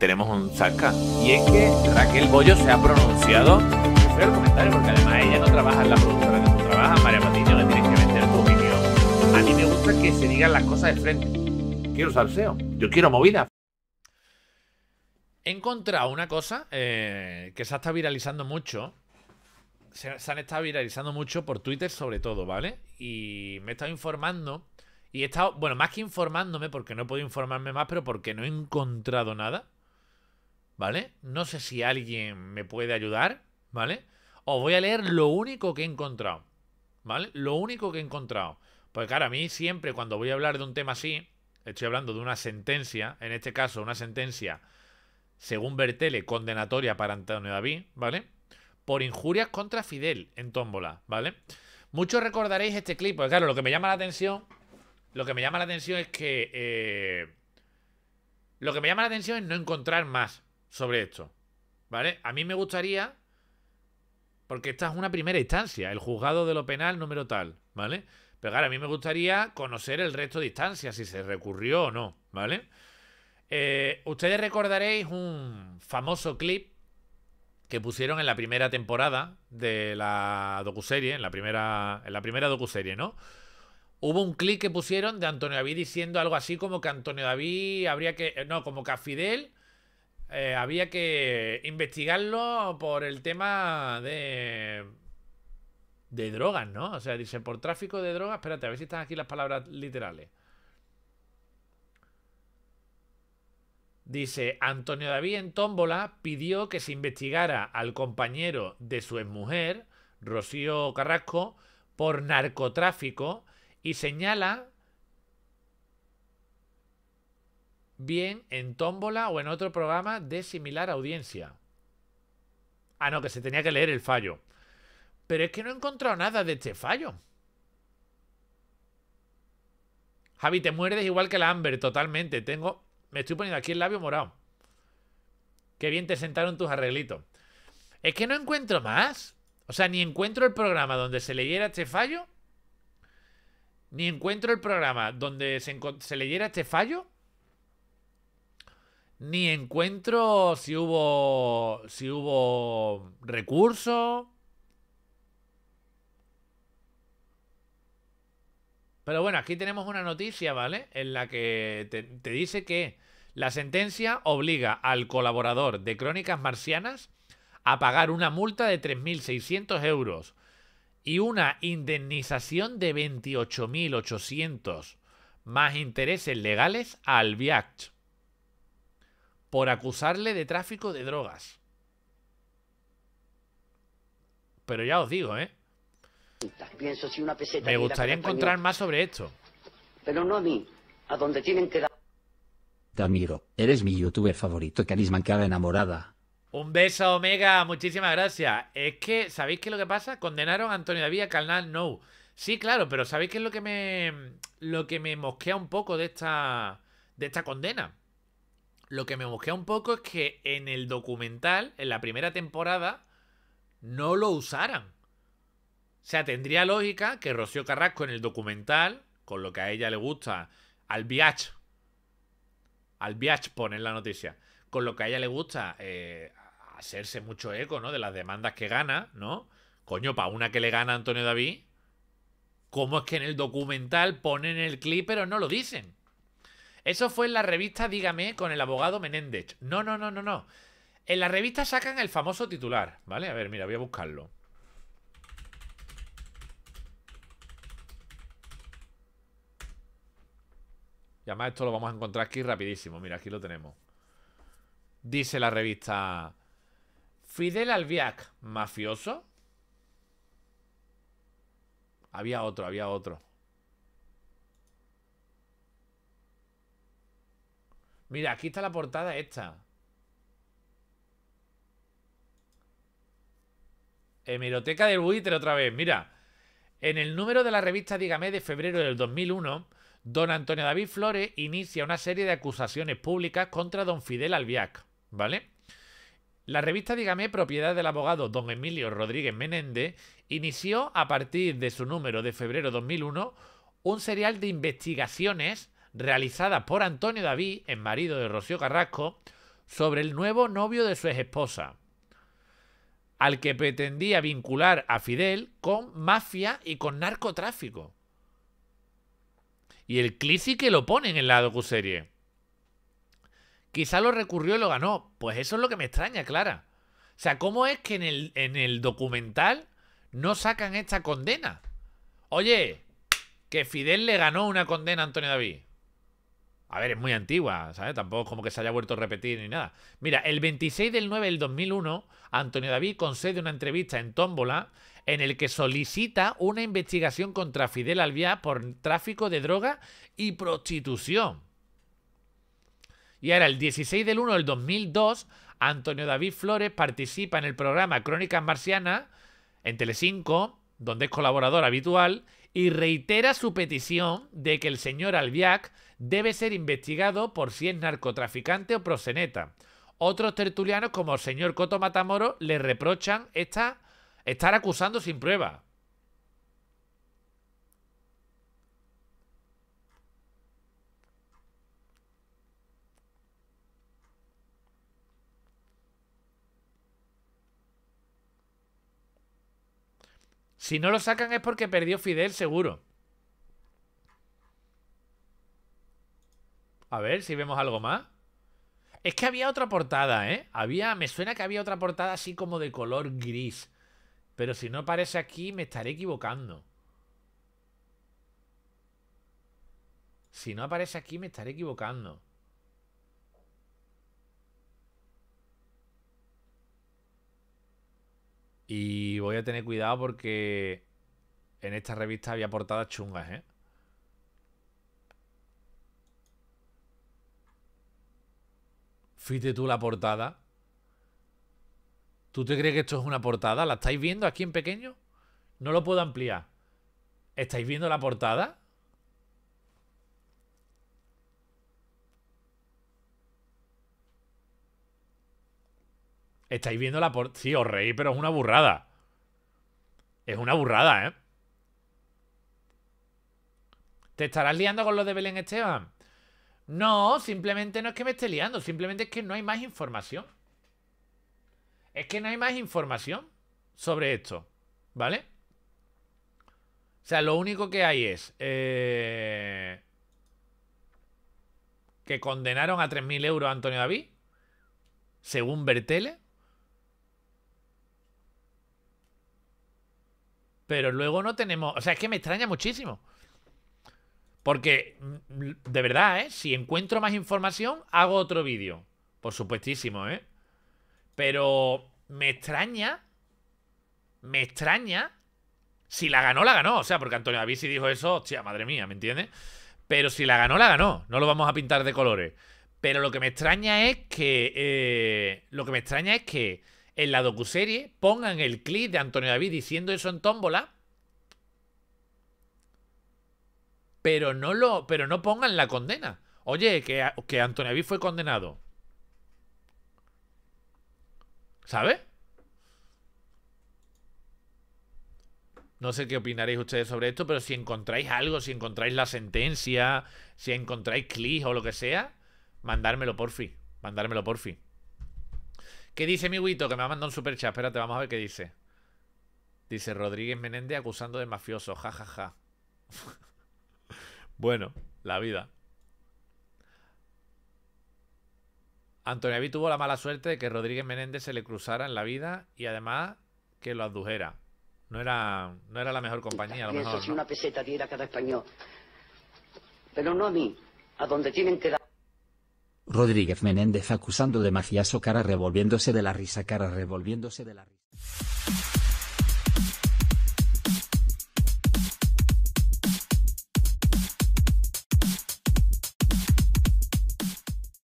tenemos un saca. Y es que Raquel Bollo se ha pronunciado. el comentario porque además ella no trabaja en la productora que trabaja María Patiño, le tienes que vender tu opinión. A mí me gusta que se digan las cosas de frente. Quiero salseo, yo quiero movida. He encontrado una cosa eh, que se está viralizando mucho. Se, se han estado viralizando mucho por Twitter, sobre todo, ¿vale? Y me he estado informando. Y he estado, bueno, más que informándome, porque no he podido informarme más, pero porque no he encontrado nada ¿vale? No sé si alguien me puede ayudar, ¿vale? Os voy a leer lo único que he encontrado, ¿vale? Lo único que he encontrado. Porque claro, a mí siempre cuando voy a hablar de un tema así, estoy hablando de una sentencia, en este caso una sentencia, según Bertele, condenatoria para Antonio David, ¿vale? Por injurias contra Fidel en tómbola, ¿vale? Muchos recordaréis este clip, porque claro, lo que me llama la atención, lo que me llama la atención es que... Eh, lo que me llama la atención es no encontrar más, sobre esto. ¿Vale? A mí me gustaría, porque esta es una primera instancia, el juzgado de lo penal número tal, ¿vale? Pero claro, a mí me gustaría conocer el resto de instancias, si se recurrió o no, ¿vale? Eh, ustedes recordaréis un famoso clip que pusieron en la primera temporada de la docuserie, en la primera, en la primera docuserie, ¿no? Hubo un clip que pusieron de Antonio David diciendo algo así como que Antonio David habría que. No, como que a Fidel eh, había que investigarlo por el tema de. de drogas, ¿no? O sea, dice por tráfico de drogas. Espérate, a ver si están aquí las palabras literales. Dice, Antonio David en Tómbola pidió que se investigara al compañero de su exmujer, Rocío Carrasco, por narcotráfico y señala bien en Tómbola o en otro programa de similar audiencia. Ah, no, que se tenía que leer el fallo. Pero es que no he encontrado nada de este fallo. Javi, te muerdes igual que la Amber, totalmente. Tengo. Me estoy poniendo aquí el labio morado. Qué bien te sentaron tus arreglitos. Es que no encuentro más. O sea, ni encuentro el programa donde se leyera este fallo. Ni encuentro el programa donde se leyera este fallo ni encuentro si hubo si hubo recurso. Pero bueno, aquí tenemos una noticia, ¿vale? En la que te, dice que la sentencia obliga al colaborador de Crónicas Marcianas a pagar una multa de 3.600 euros y una indemnización de 28.800 más intereses legales al Viac por acusarle de tráfico de drogas. Pero ya os digo, ¿eh? Me gustaría encontrar más sobre esto. Pero no a mí, a donde tienen que dar. Damiro, eres mi youtuber favorito, que haga Enamorada. Un beso, Omega, muchísimas gracias. Es que, ¿sabéis qué es lo que pasa? Condenaron a Antonio David a Canal No. Sí, claro, pero ¿sabéis qué es lo que me. lo que me mosquea un poco de esta. de esta condena? Lo que me mosquea un poco es que en el documental, en la primera temporada, no lo usaran. O sea, tendría lógica que Rocío Carrasco en el documental, con lo que a ella le gusta, al viaje, al viaje pone la noticia, con lo que a ella le gusta eh, hacerse mucho eco, ¿no? De las demandas que gana, ¿no? Coño, para una que le gana a Antonio David, ¿cómo es que en el documental ponen el clip pero no lo dicen? Eso fue en la revista Dígame con el abogado Menéndez. No, no, no, no, no. En la revista sacan el famoso titular, ¿vale? A ver, mira, voy a buscarlo. Y además esto lo vamos a encontrar aquí rapidísimo. Mira, aquí lo tenemos. Dice la revista... Fidel Albiac, mafioso. Había otro, había otro. Mira, aquí está la portada esta. Hemeroteca del buitre otra vez, mira. En el número de la revista Dígame de febrero del 2001, don Antonio David Flores inicia una serie de acusaciones públicas contra don Fidel Albiac, ¿vale? La revista Dígame, propiedad del abogado don Emilio Rodríguez Menéndez, inició a partir de su número de febrero 2001 un serial de investigaciones realizada por Antonio David, el marido de Rocío Carrasco, sobre el nuevo novio de su ex esposa, al que pretendía vincular a Fidel con mafia y con narcotráfico. Y el clisi que lo ponen en la docu-serie. Quizá lo recurrió y lo ganó. Pues eso es lo que me extraña, Clara. O sea, ¿cómo es que en el, en el documental no sacan esta condena? Oye, que Fidel le ganó una condena a Antonio David. A ver, es muy antigua, ¿sabes? Tampoco es como que se haya vuelto a repetir ni nada. Mira, el 26 del 9 del 2001, Antonio David concede una entrevista en Tómbola en el que solicita una investigación contra Fidel Alviá por tráfico de droga y prostitución. Y ahora, el 16 del 1 del 2002, Antonio David Flores participa en el programa Crónicas Marcianas en Telecinco, donde es colaborador habitual, y reitera su petición de que el señor Albiac debe ser investigado por si es narcotraficante o proseneta. Otros tertulianos como el señor Coto Matamoro le reprochan esta, estar acusando sin prueba. Si no lo sacan es porque perdió Fidel, seguro. A ver si vemos algo más. Es que había otra portada, ¿eh? Había, me suena que había otra portada así como de color gris. Pero si no aparece aquí, me estaré equivocando. Si no aparece aquí, me estaré equivocando. Y voy a tener cuidado porque en esta revista había portadas chungas, ¿eh? Fíjate tú la portada. ¿Tú te crees que esto es una portada? ¿La estáis viendo aquí en pequeño? No lo puedo ampliar. ¿Estáis viendo la portada? Estáis viendo la por... Sí, os reí, pero es una burrada. Es una burrada, ¿eh? ¿Te estarás liando con los de Belén Esteban? No, simplemente no es que me esté liando, simplemente es que no hay más información. Es que no hay más información sobre esto, ¿vale? O sea, lo único que hay es eh, que condenaron a 3.000 euros a Antonio David, según Bertele. Pero luego no tenemos. O sea, es que me extraña muchísimo. Porque, mm, de verdad, ¿eh? Si encuentro más información, hago otro vídeo. Por supuestísimo, ¿eh? Pero me extraña. Me extraña. Si la ganó, la ganó. O sea, porque Antonio Gavisi dijo eso, hostia, madre mía, ¿me entiendes? Pero si la ganó, la ganó. No lo vamos a pintar de colores. Pero lo que me extraña es que. Eh, lo que me extraña es que en la docuserie pongan el clip de Antonio David diciendo eso en tómbola, pero no, lo, pero no pongan la condena. Oye, que, que Antonio David fue condenado. ¿sabe? No sé qué opinaréis ustedes sobre esto, pero si encontráis algo, si encontráis la sentencia, si encontráis clic o lo que sea, mandármelo por fin. Mandármelo por fin. ¿Qué dice mi Huito? Que me ha mandado un chat. Espérate, vamos a ver qué dice. Dice Rodríguez Menéndez acusando de mafioso. Ja, ja, ja. bueno, la vida. Antonio Aví tuvo la mala suerte de que Rodríguez Menéndez se le cruzara en la vida y además que lo adujera. No era, no era la mejor compañía. A lo mejor, si una peseta diera cada español. Pero no a mí, a donde tienen que dar. Rodríguez Menéndez acusando de mafiaso cara revolviéndose de la risa cara revolviéndose de la risa.